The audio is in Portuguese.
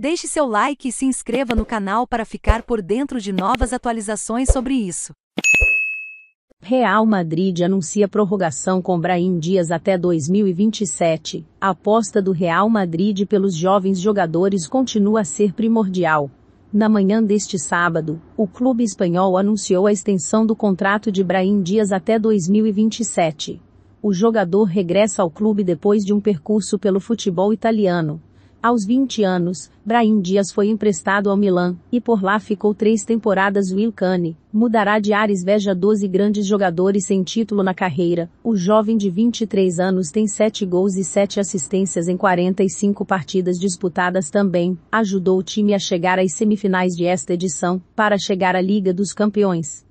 Deixe seu like e se inscreva no canal para ficar por dentro de novas atualizações sobre isso. Real Madrid anuncia prorrogação com Brahim Dias até 2027. A aposta do Real Madrid pelos jovens jogadores continua a ser primordial. Na manhã deste sábado, o clube espanhol anunciou a extensão do contrato de Brahim Dias até 2027. O jogador regressa ao clube depois de um percurso pelo futebol italiano, aos 20 anos, Brahim Dias foi emprestado ao Milan, e por lá ficou três temporadas. Will Cane mudará de Ares Veja 12 grandes jogadores sem título na carreira. O jovem de 23 anos tem 7 gols e 7 assistências em 45 partidas disputadas também. Ajudou o time a chegar às semifinais de esta edição, para chegar à Liga dos Campeões.